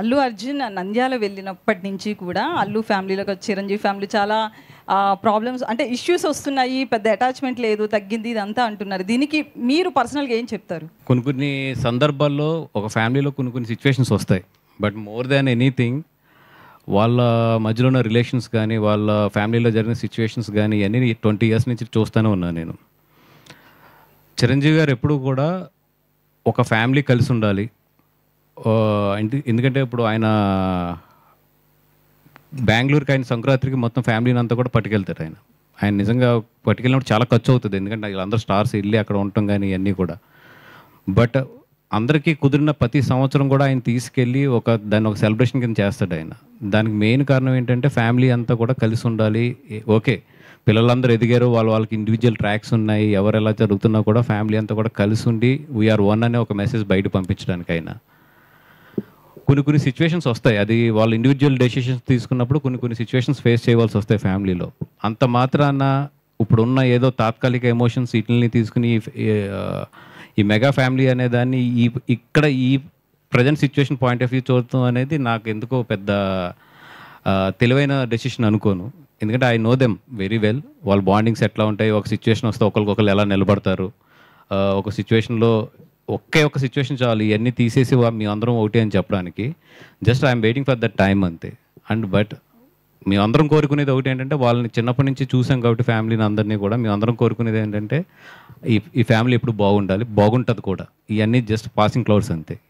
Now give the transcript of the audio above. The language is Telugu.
అల్లు అర్జున్ నంద్యాల వెళ్ళినప్పటి నుంచి కూడా అల్లు ఫ్యామిలీలోకి చిరంజీవి ఫ్యామిలీ చాలా ప్రాబ్లమ్స్ అంటే ఇష్యూస్ వస్తున్నాయి పెద్ద అటాచ్మెంట్ లేదు తగ్గింది ఇదంతా అంటున్నారు దీనికి మీరు పర్సనల్గా ఏం చెప్తారు కొన్ని కొన్ని సందర్భాల్లో ఒక ఫ్యామిలీలో కొన్ని కొన్ని సిచ్యువేషన్స్ వస్తాయి బట్ మోర్ దాన్ ఎనీథింగ్ వాళ్ళ మధ్యలో ఉన్న రిలేషన్స్ కానీ వాళ్ళ ఫ్యామిలీలో జరిగిన సిచ్యువేషన్స్ కానీ ఇవన్నీ ట్వంటీ ఇయర్స్ నుంచి చూస్తూనే ఉన్నాను నేను చిరంజీవి గారు ఎప్పుడూ కూడా ఒక ఫ్యామిలీ కలిసి ఉండాలి ఎందుకంటే ఇప్పుడు ఆయన బెంగళూరుకి ఆయన సంక్రాంతికి మొత్తం ఫ్యామిలీని అంతా కూడా పట్టుకెళ్తారు ఆయన ఆయన నిజంగా పట్టుకెళ్ళినప్పుడు చాలా ఖర్చు అవుతుంది ఎందుకంటే వీళ్ళందరూ స్టార్స్ వెళ్ళి అక్కడ ఉండటం కానీ ఇవన్నీ కూడా బట్ అందరికీ కుదిరిన ప్రతి సంవత్సరం కూడా ఆయన తీసుకెళ్ళి ఒక దాన్ని ఒక సెలబ్రేషన్ కింద చేస్తాడు ఆయన దానికి మెయిన్ కారణం ఏంటంటే ఫ్యామిలీ అంతా కూడా కలిసి ఉండాలి ఓకే పిల్లలందరూ ఎదిగారు వాళ్ళ వాళ్ళకి ఇండివిజువల్ ట్రాక్స్ ఉన్నాయి ఎవరు ఎలా జరుగుతున్నా కూడా ఫ్యామిలీ అంతా కూడా కలిసి ఉండి వీఆర్ వన్ అనే ఒక మెసేజ్ బయట అయినా కొన్ని కొన్ని సిచ్యువేషన్స్ వస్తాయి అది వాళ్ళు ఇండివిజువల్ డెసిషన్స్ తీసుకున్నప్పుడు కొన్ని కొన్ని సిచ్యువేషన్స్ ఫేస్ చేయవలసి వస్తాయి ఫ్యామిలీలో అంత మాత్రాన ఇప్పుడున్న ఏదో తాత్కాలిక ఎమోషన్స్ వీటిని తీసుకుని ఈ మెగా ఫ్యామిలీ అనే దాన్ని ఈ ఇక్కడ ఈ present situation point of view చూడటం అనేది నాకు ఎందుకో పెద్ద తెలివైన డెసిషన్ అనుకోను ఎందుకంటే I know them very well వాళ్ళ బాండింగ్స్ ఎట్లా ఉంటాయి ఒక సిచ్యువేషన్ వస్తే ఒకరికొకరు ఎలా నిలబడతారు ఒక సిచ్యువేషన్లో ఒకే ఒక సిచ్యువేషన్ చాలు ఇవన్నీ తీసేసి మీ అందరం ఒకటి అని చెప్పడానికి just I'm waiting for that time అంతే అండ్ బట్ మీ అందరం కోరుకునేది ఒకటి ఏంటంటే వాళ్ళని చిన్నప్పటి నుంచి చూసాం కాబట్టి ఫ్యామిలీని అందరినీ కూడా మీ అందరం కోరుకునేది ఏంటంటే ఈ ఈ ఫ్యామిలీ ఎప్పుడు బాగుండాలి బాగుంటుంది కూడా ఇవన్నీ జస్ట్ పాసింగ్ క్లౌడ్స్ అంతే